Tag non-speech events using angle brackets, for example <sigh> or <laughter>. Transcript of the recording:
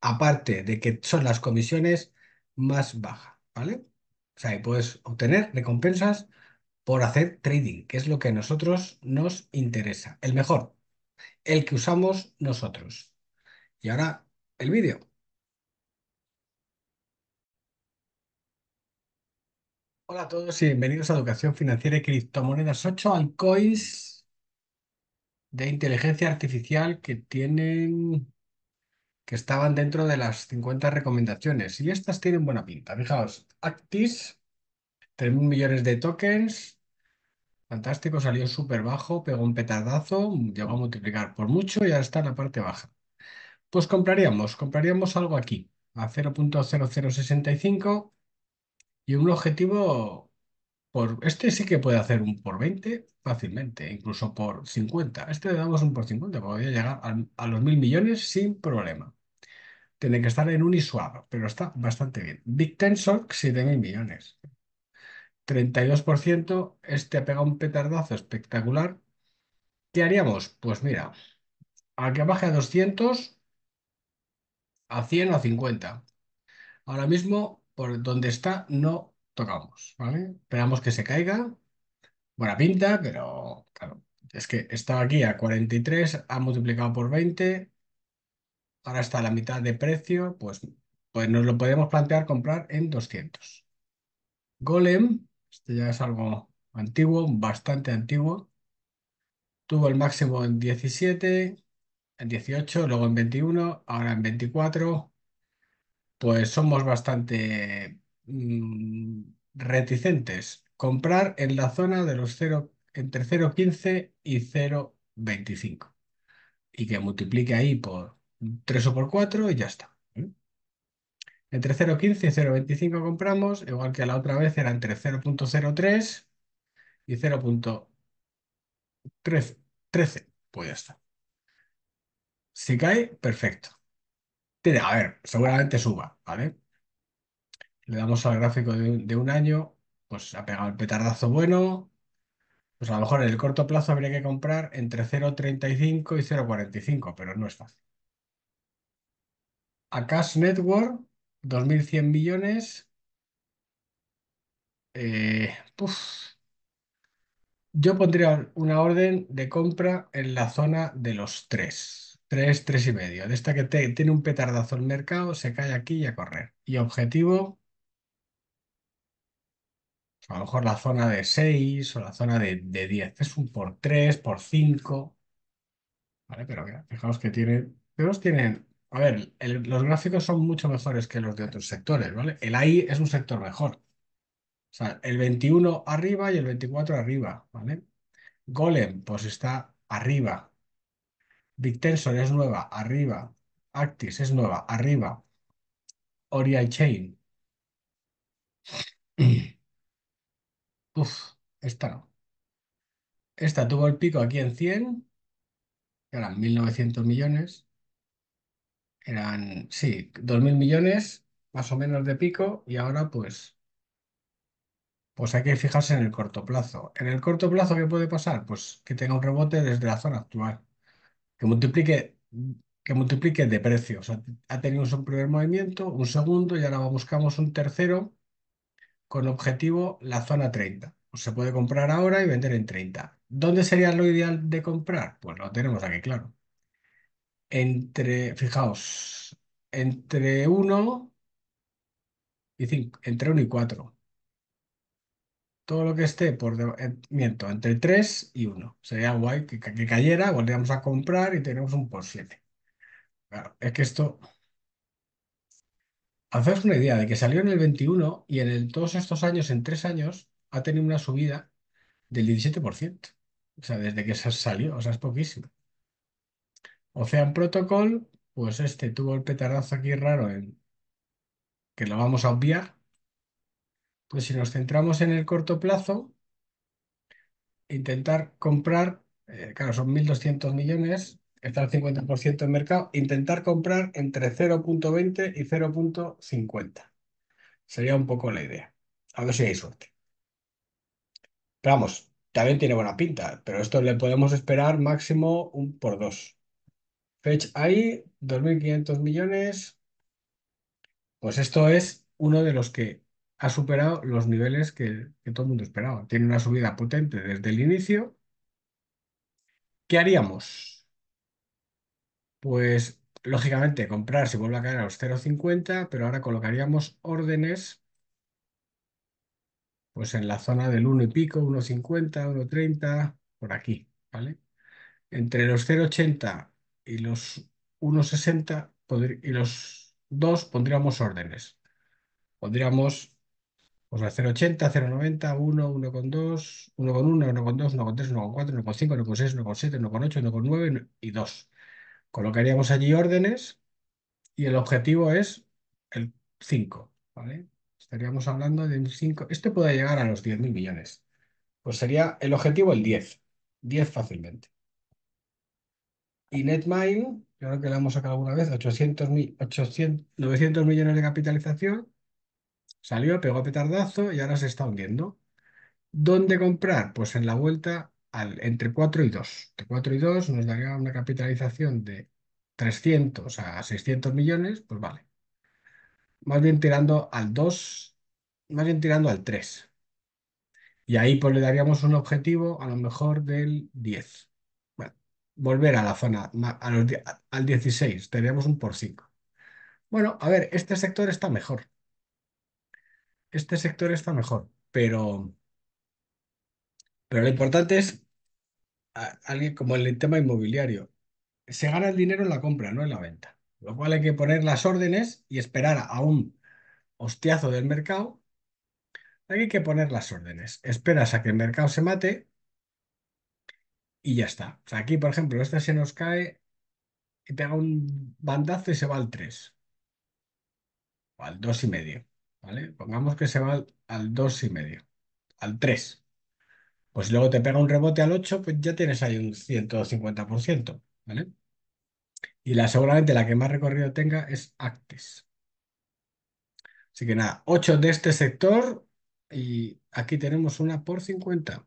aparte de que son las comisiones más bajas, ¿vale? O sea, y puedes obtener recompensas por hacer trading, que es lo que a nosotros nos interesa, el mejor, el que usamos nosotros. Y ahora el vídeo. Hola a todos y bienvenidos a Educación Financiera y Criptomonedas 8 Alcoins de inteligencia artificial que tienen que estaban dentro de las 50 recomendaciones. Y estas tienen buena pinta. Fijaos, Actis, 3.000 millones de tokens. Fantástico, salió súper bajo, pegó un petardazo, llegó a multiplicar por mucho y ahora está en la parte baja. Pues compraríamos, compraríamos algo aquí, a 0.0065 y un objetivo por... Este sí que puede hacer un por 20 fácilmente, incluso por 50. Este le damos un por 50, podría llegar a, a los mil millones sin problema. Tiene que estar en Uniswap, pero está bastante bien. Big Tensor, 7.000 millones. 32%, este ha pegado un petardazo espectacular. ¿Qué haríamos? Pues mira, a que baje a 200, a 100 o a 50. Ahora mismo, por donde está, no tocamos, ¿vale? Esperamos que se caiga. Buena pinta, pero claro, es que estaba aquí a 43, ha multiplicado por 20, ahora está a la mitad de precio, pues, pues nos lo podemos plantear comprar en 200. Golem, este ya es algo antiguo, bastante antiguo. Tuvo el máximo en 17, en 18, luego en 21, ahora en 24. Pues somos bastante mm, reticentes. Comprar en la zona de los 0, entre 0,15 y 0,25. Y que multiplique ahí por 3 o por 4 y ya está. ¿eh? Entre 0.15 y 0.25 compramos, igual que la otra vez era entre 0.03 y 0.13. Pues ya está. Si cae, perfecto. a ver, seguramente suba, ¿vale? Le damos al gráfico de de un año, pues ha pegado el petardazo bueno. Pues a lo mejor en el corto plazo habría que comprar entre 0.35 y 0.45, pero no es fácil. A Cash Network, 2.100 billones. Eh, Yo pondría una orden de compra en la zona de los 3. 3, 3 y medio. De esta que tiene un petardazo el mercado, se cae aquí y a correr. Y objetivo, pues a lo mejor la zona de 6 o la zona de, 10. Es un por 3, por 5. ¿Vale? Pero fijaos que tienen a ver, los gráficos son mucho mejores que los de otros sectores, ¿vale? El AI es un sector mejor. O sea, el 21 arriba y el 24 arriba, ¿vale? Golem, pues está arriba. Tensor es nueva, arriba. Actis es nueva, arriba. Ori Chain. <clears throat> Uf, esta no. Esta tuvo el pico aquí en 100, que eran 1.900 millones. Eran, sí, 2.000 millones más o menos de pico y ahora pues, pues hay que fijarse en el corto plazo. En el corto plazo, ¿qué puede pasar? Pues que tenga un rebote desde la zona actual, que multiplique, que multiplique de precios. ha tenido un primer movimiento, un segundo y ahora buscamos un tercero con objetivo la zona 30. Pues se puede comprar ahora y vender en 30. ¿Dónde sería lo ideal de comprar? Pues lo tenemos aquí claro entre, fijaos, entre 1 y 5, entre 1 y 4. Todo lo que esté por miento, entre 3 y 1. Sería guay que, cayera, volvíamos a comprar y tenemos un por 7. Claro, es que esto... hacéis una idea de que salió en el 21 y en todos estos años, en tres años, ha tenido una subida del 17%. O sea, desde que se salió, o sea, es poquísimo. Ocean Protocol, pues este tuvo el petardazo aquí raro en que lo vamos a obviar. Pues si nos centramos en el corto plazo, intentar comprar, eh, claro, son 1.200 millones, está el 50% del mercado, intentar comprar entre 0.20 y 0.50. Sería un poco la idea. A ver si hay suerte. Pero vamos, también tiene buena pinta, pero esto le podemos esperar máximo un por dos. Fetch ahí, 2.500 millones. Pues esto es uno de los que ha superado los niveles que, todo el mundo esperaba. Tiene una subida potente desde el inicio. ¿Qué haríamos? Pues, lógicamente, comprar si vuelve a caer a los 0.50, pero ahora colocaríamos órdenes pues en la zona del 1 y pico, 1.50, 1.30, por aquí, ¿vale? Entre los 0.80 y los 1,60 y los 2 pondríamos órdenes. Pondríamos 0,80, 0,90, 1, 1,2, 1,1, 1,2, 1,3, 1,4, 1,5, 1,6, 1,7, 1,8, 1,9 y 2. Colocaríamos allí órdenes y el objetivo es el 5. Estaríamos hablando de un 5. Este puede llegar a los 10.000 millones. Pues sería el objetivo el 10. 10 fácilmente. Y Netmine, creo que la hemos sacado alguna vez, 800, 800, 900 millones de capitalización, salió, pegó a petardazo y ahora se está hundiendo. ¿Dónde comprar? Pues en la vuelta entre 4 y 2. Entre 4 y 2 nos daría una capitalización de 300 a 600 millones, pues vale. Más bien tirando al 2, más bien tirando al 3. Y ahí pues le daríamos un objetivo a lo mejor del 10 volver a la zona, al 16, tenemos un por 5. Bueno, a ver, este sector está mejor. Este sector está mejor, pero, pero lo importante es alguien como el tema inmobiliario. Se gana el dinero en la compra, no en la venta. Lo cual hay que poner las órdenes y esperar a un hostiazo del mercado. Hay que poner las órdenes. Esperas a que el mercado se mate y ya está. O sea, aquí, por ejemplo, esta se nos cae y pega un bandazo y se va al 3 o al 2 y medio, ¿vale? Pongamos que se va al, 2,5. 2 y medio, al 3. Pues luego te pega un rebote al 8, pues ya tienes ahí un 150%, ¿vale? Y la seguramente la que más recorrido tenga es Actes. Así que nada, 8 de este sector y aquí tenemos una por 50.